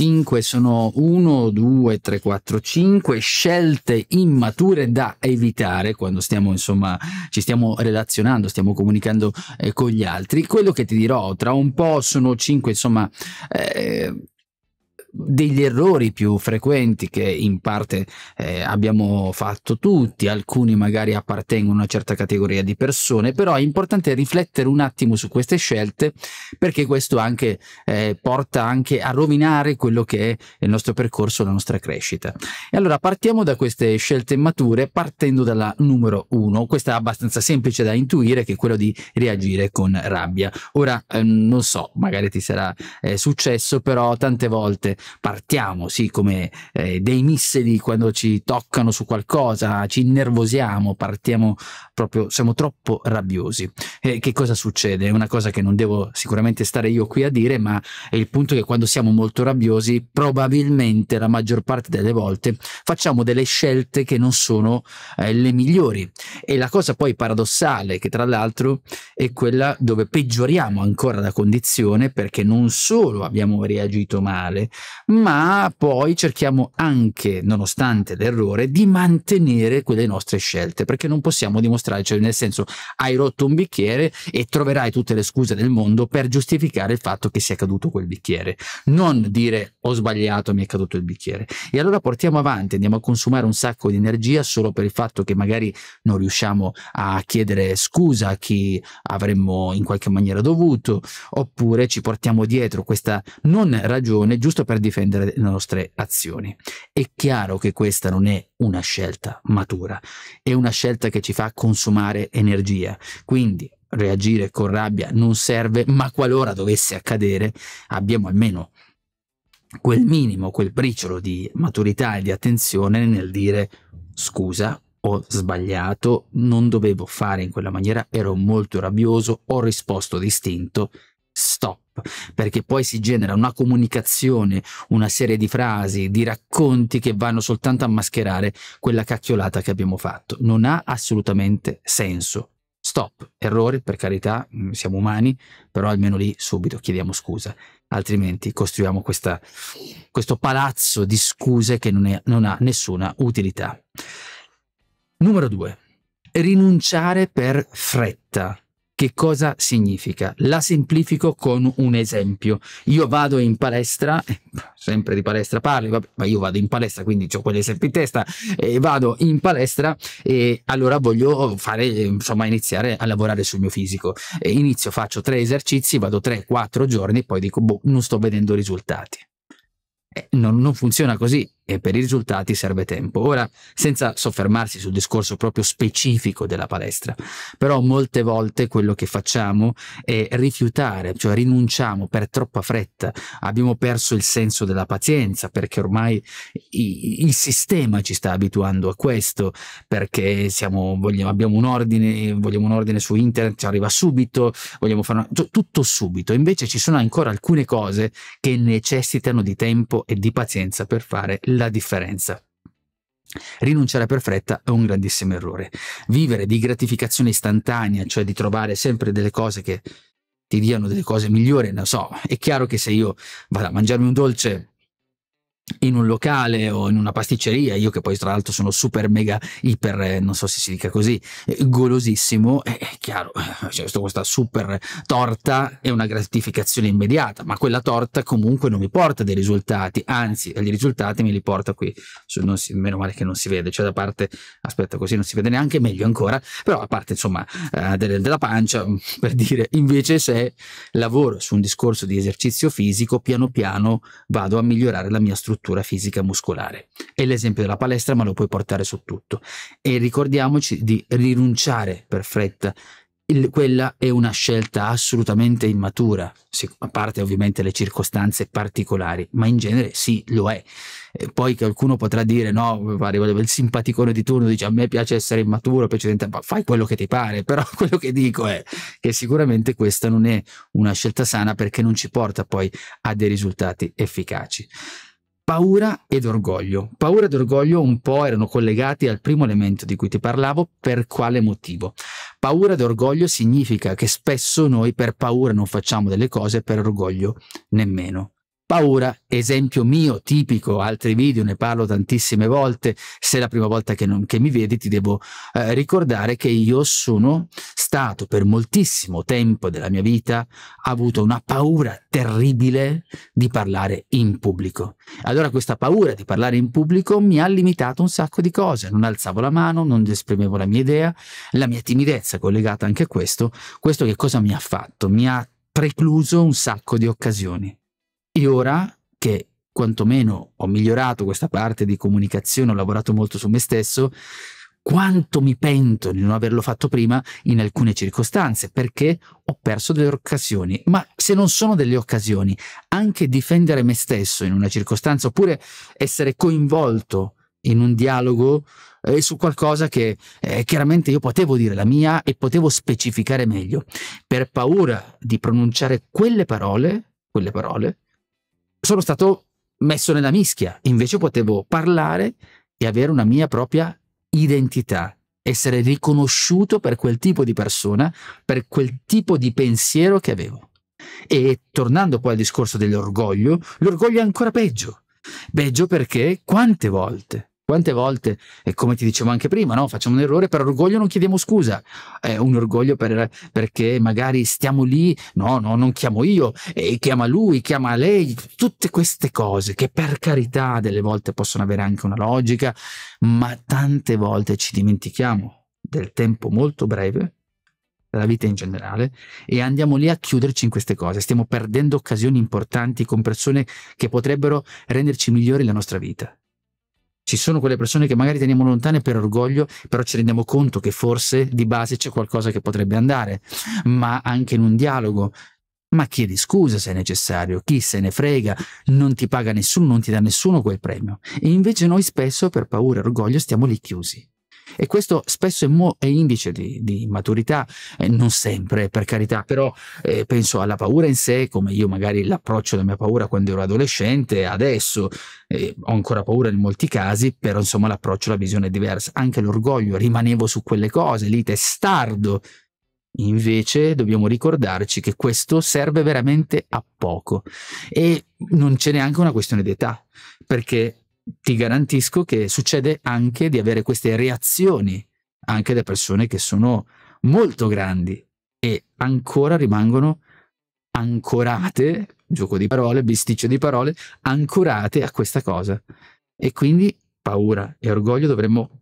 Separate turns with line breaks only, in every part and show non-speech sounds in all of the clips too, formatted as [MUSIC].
5 sono 1, 2, 3, 4, 5 scelte immature da evitare quando stiamo, insomma, ci stiamo relazionando, stiamo comunicando eh, con gli altri. Quello che ti dirò tra un po' sono 5, insomma, eh, degli errori più frequenti che in parte eh, abbiamo fatto tutti, alcuni magari appartengono a una certa categoria di persone, però è importante riflettere un attimo su queste scelte perché questo anche eh, porta anche a rovinare quello che è il nostro percorso, la nostra crescita. E allora partiamo da queste scelte mature partendo dalla numero uno, questa è abbastanza semplice da intuire che è quello di reagire con rabbia. Ora ehm, non so, magari ti sarà eh, successo, però tante volte partiamo sì come eh, dei missili quando ci toccano su qualcosa, ci innervosiamo, partiamo proprio, siamo troppo rabbiosi. Eh, che cosa succede? È una cosa che non devo sicuramente stare io qui a dire, ma è il punto che quando siamo molto rabbiosi, probabilmente la maggior parte delle volte facciamo delle scelte che non sono eh, le migliori. E la cosa poi paradossale, che tra l'altro è quella dove peggioriamo ancora la condizione perché non solo abbiamo reagito male, ma poi cerchiamo anche, nonostante l'errore, di mantenere quelle nostre scelte, perché non possiamo dimostrare, cioè nel senso hai rotto un bicchiere e troverai tutte le scuse del mondo per giustificare il fatto che sia caduto quel bicchiere, non dire ho sbagliato, mi è caduto il bicchiere. E allora portiamo avanti, andiamo a consumare un sacco di energia solo per il fatto che magari non riusciamo a chiedere scusa a chi avremmo in qualche maniera dovuto, oppure ci portiamo dietro questa non ragione giusto per difendere le nostre azioni. È chiaro che questa non è una scelta matura, è una scelta che ci fa consumare energia. Quindi reagire con rabbia non serve, ma qualora dovesse accadere, abbiamo almeno quel minimo, quel briciolo di maturità e di attenzione nel dire scusa, ho sbagliato, non dovevo fare in quella maniera, ero molto rabbioso, ho risposto distinto, stop, perché poi si genera una comunicazione, una serie di frasi, di racconti che vanno soltanto a mascherare quella cacchiolata che abbiamo fatto. Non ha assolutamente senso. Stop, errore, per carità, mm, siamo umani, però almeno lì subito chiediamo scusa, altrimenti costruiamo questa, questo palazzo di scuse che non, è, non ha nessuna utilità. Numero due, Rinunciare per fretta che cosa significa? La semplifico con un esempio. Io vado in palestra, eh, sempre di palestra parli, vabbè, ma io vado in palestra, quindi ho quell'esempio in testa, eh, vado in palestra e allora voglio fare, insomma, iniziare a lavorare sul mio fisico. E inizio, faccio tre esercizi, vado tre, quattro giorni e poi dico, boh, non sto vedendo risultati. Eh, non, non funziona così e per i risultati serve tempo. Ora, senza soffermarsi sul discorso proprio specifico della palestra, però molte volte quello che facciamo è rifiutare, cioè rinunciamo per troppa fretta, abbiamo perso il senso della pazienza perché ormai i, il sistema ci sta abituando a questo, perché siamo, vogliamo, abbiamo un ordine, vogliamo un ordine su internet, ci arriva subito, vogliamo fare una, cioè tutto subito, invece ci sono ancora alcune cose che necessitano di tempo e di pazienza per fare la differenza. Rinunciare per fretta è un grandissimo errore. Vivere di gratificazione istantanea, cioè di trovare sempre delle cose che ti diano delle cose migliori, non so, è chiaro che se io vado a mangiarmi un dolce in un locale o in una pasticceria, io che poi tra l'altro sono super mega iper, eh, non so se si dica così, eh, golosissimo, eh, è, chiaro, c'è cioè, questa super torta è una gratificazione immediata, ma quella torta comunque non mi porta dei risultati, anzi, i risultati me li porta qui, si, meno male che non si vede, cioè da parte, aspetta così non si vede neanche, meglio ancora, però a parte insomma eh, della pancia, [LAUGHS] per dire, invece se lavoro su un discorso di esercizio fisico, piano piano vado a migliorare la mia struttura struttura fisica muscolare. È l'esempio della palestra, ma lo puoi portare su tutto. E ricordiamoci di rinunciare per fretta. Il, quella è una scelta assolutamente immatura, sì, a parte ovviamente le circostanze particolari, ma in genere sì, lo è. E eh, poi qualcuno potrà dire, no, arriva il simpaticone di turno, dice a me piace essere immaturo, piace boh, fai quello che ti pare, [LAUGHS] però quello che dico è che sicuramente questa non è una scelta sana perché non ci porta poi a dei risultati efficaci paura ed orgoglio. Paura ed orgoglio un po' erano collegati al primo elemento di cui ti parlavo, per quale motivo? Paura ed orgoglio significa che spesso noi per paura non facciamo delle cose, per orgoglio nemmeno. Paura, esempio mio tipico, altri video ne parlo tantissime volte, se è la prima volta che, non, che mi vedi ti devo eh, ricordare che io sono stato per moltissimo tempo della mia vita, avuto una paura terribile di parlare in pubblico. Allora questa paura di parlare in pubblico mi ha limitato un sacco di cose, non alzavo la mano, non esprimevo la mia idea, la mia timidezza collegata anche a questo, questo che cosa mi ha fatto? Mi ha precluso un sacco di occasioni. E ora che quantomeno ho migliorato questa parte di comunicazione, ho lavorato molto su me stesso, quanto mi pento di non averlo fatto prima in alcune circostanze, perché ho perso delle occasioni. Ma se non sono delle occasioni, anche difendere me stesso in una circostanza, oppure essere coinvolto in un dialogo eh, su qualcosa che eh, chiaramente io potevo dire la mia e potevo specificare meglio, per paura di pronunciare quelle parole, quelle parole, sono stato messo nella mischia, invece potevo parlare e avere una mia propria identità, essere riconosciuto per quel tipo di persona, per quel tipo di pensiero che avevo. E tornando poi al discorso dell'orgoglio, l'orgoglio è ancora peggio. Peggio perché quante volte quante volte, e come ti dicevo anche prima, no? facciamo un errore per orgoglio, non chiediamo scusa. È un orgoglio per, perché magari stiamo lì, no, no, non chiamo io, e chiama lui, chiama lei, tutte queste cose che per carità delle volte possono avere anche una logica, ma tante volte ci dimentichiamo del tempo molto breve della vita in generale, e andiamo lì a chiuderci in queste cose. Stiamo perdendo occasioni importanti con persone che potrebbero renderci migliori la nostra vita. Ci sono quelle persone che magari teniamo lontane per orgoglio, però ci rendiamo conto che forse di base c'è qualcosa che potrebbe andare, ma anche in un dialogo. Ma chiedi scusa se è necessario, chi se ne frega, non ti paga nessuno, non ti dà nessuno quel premio. E invece noi spesso per paura e orgoglio stiamo lì chiusi. E questo spesso è, mo- è indice di, di maturità, eh, non sempre per carità, però eh, penso alla paura in sé, come io magari l'approccio della mia paura quando ero adolescente, adesso eh, ho ancora paura in molti casi, però insomma l'approccio, la visione è diversa. Anche l'orgoglio, rimanevo su quelle cose, lì testardo. Invece dobbiamo ricordarci che questo serve veramente a poco e non c'è neanche una questione di età, perché ti garantisco che succede anche di avere queste reazioni anche da persone che sono molto grandi e ancora rimangono ancorate, gioco di parole, bisticcio di parole, ancorate a questa cosa. E quindi paura e orgoglio dovremmo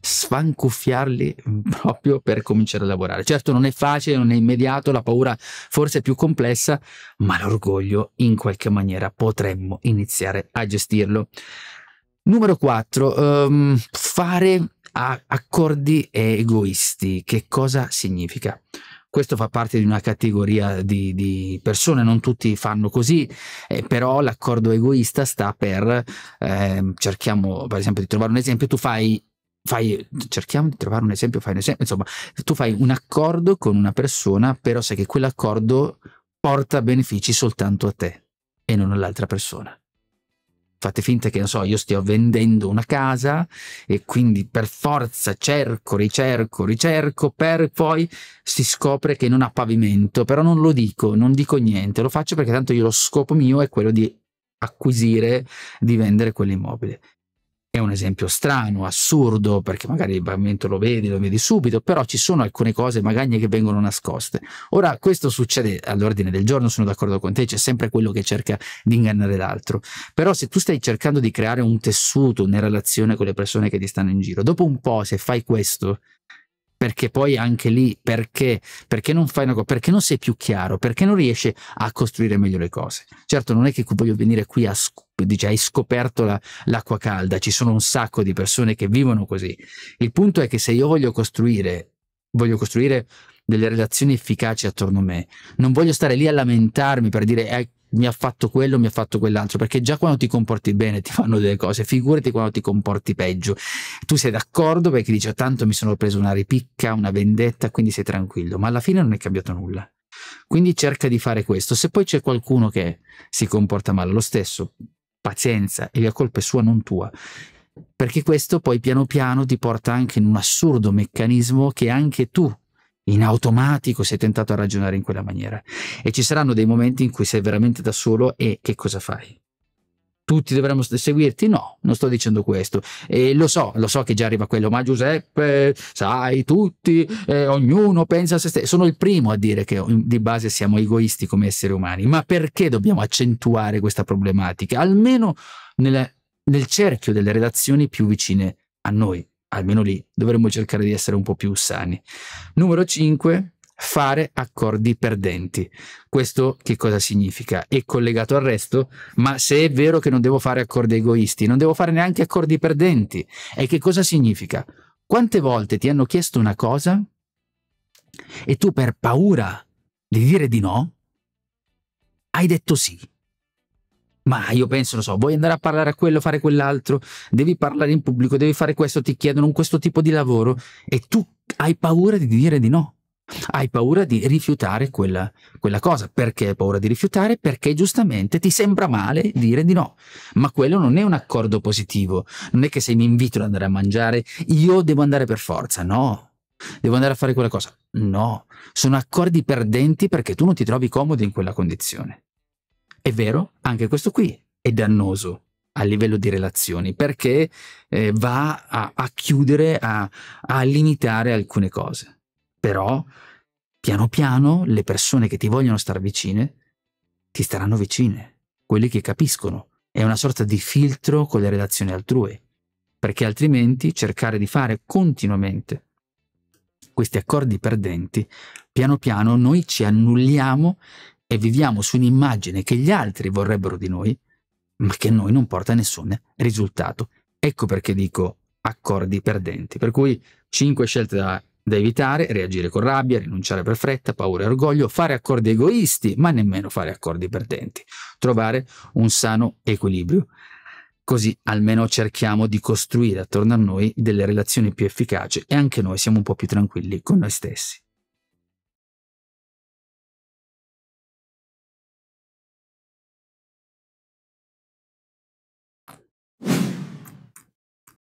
sfancuffiarli [LAUGHS] proprio per cominciare a lavorare. Certo non è facile, non è immediato, la paura forse è più complessa, ma l'orgoglio in qualche maniera potremmo iniziare a gestirlo. Numero 4. Um, ehm, fare accordi egoisti. Che cosa significa? Questo fa parte di una categoria di, di persone, non tutti fanno così, eh, però l'accordo egoista sta per, eh, cerchiamo per esempio di trovare un esempio, tu fai fai, cerchiamo di trovare un esempio, fai un esempio, insomma, tu fai un accordo con una persona, però sai che quell'accordo porta benefici soltanto a te e non all'altra persona. Fate finta che, non so, io stia vendendo una casa e quindi per forza cerco, ricerco, ricerco, per poi si scopre che non ha pavimento, però non lo dico, non dico niente, lo faccio perché tanto io lo scopo mio è quello di acquisire, di vendere quell'immobile. È un esempio strano, assurdo, perché magari il bambino lo vedi, lo vedi subito, però ci sono alcune cose magagne che vengono nascoste. Ora, questo succede all'ordine del giorno, sono d'accordo con te, c'è sempre quello che cerca di ingannare l'altro. Però se tu stai cercando di creare un tessuto, una relazione con le persone che ti stanno in giro, dopo un po', se fai questo, perché poi anche lì perché? Perché non fai una cosa? Perché non sei più chiaro? Perché non riesci a costruire meglio le cose? Certo, non è che voglio venire qui a dice hai scoperto l'acqua calda, ci sono un sacco di persone che vivono così. Il punto è che se io voglio costruire, voglio costruire delle relazioni efficaci attorno a me, non voglio stare lì a lamentarmi per dire eh, mi ha fatto quello, mi ha fatto quell'altro, perché già quando ti comporti bene ti fanno delle cose, figurati quando ti comporti peggio. Tu sei d'accordo perché dici, ah, tanto mi sono preso una ripicca, una vendetta, quindi sei tranquillo, ma alla fine non è cambiato nulla. Quindi cerca di fare questo. Se poi c'è qualcuno che si comporta male, lo stesso, pazienza, e la colpa è sua, non tua. Perché questo poi piano piano ti porta anche in un assurdo meccanismo che anche tu in automatico sei tentato a ragionare in quella maniera. E ci saranno dei momenti in cui sei veramente da solo e che cosa fai? Tutti dovremmo seguirti? No, non sto dicendo questo. E lo so, lo so che già arriva quello, ma Giuseppe, sai, tutti, eh, ognuno pensa a se stesso. Sono il primo a dire che di base siamo egoisti come esseri umani, ma perché dobbiamo accentuare questa problematica? Almeno nella, nel cerchio delle relazioni più vicine a noi almeno lì dovremmo cercare di essere un po' più sani. Numero 5, fare accordi perdenti. Questo che cosa significa? È collegato al resto, ma se è vero che non devo fare accordi egoisti, non devo fare neanche accordi perdenti. E che cosa significa? Quante volte ti hanno chiesto una cosa e tu per paura di dire di no, hai detto sì. Ma io penso, lo so, vuoi andare a parlare a quello, fare quell'altro, devi parlare in pubblico, devi fare questo, ti chiedono questo tipo di lavoro e tu hai paura di dire di no. Hai paura di rifiutare quella, quella cosa. Perché hai paura di rifiutare? Perché giustamente ti sembra male dire di no. Ma quello non è un accordo positivo. Non è che se mi invito ad andare a mangiare, io devo andare per forza. No, devo andare a fare quella cosa. No, sono accordi perdenti perché tu non ti trovi comodo in quella condizione. È vero, anche questo qui è dannoso a livello di relazioni perché eh, va a, a chiudere, a, a limitare alcune cose. Però piano piano le persone che ti vogliono stare vicine ti staranno vicine, quelli che capiscono. È una sorta di filtro con le relazioni altrui, perché altrimenti cercare di fare continuamente questi accordi perdenti, piano piano noi ci annulliamo e viviamo su un'immagine che gli altri vorrebbero di noi, ma che a noi non porta nessun risultato. Ecco perché dico accordi perdenti. Per cui 5 scelte da, da evitare, reagire con rabbia, rinunciare per fretta, paura e orgoglio, fare accordi egoisti, ma nemmeno fare accordi perdenti. Trovare un sano equilibrio. Così almeno cerchiamo di costruire attorno a noi delle relazioni più efficaci e anche noi siamo un po' più tranquilli con noi stessi.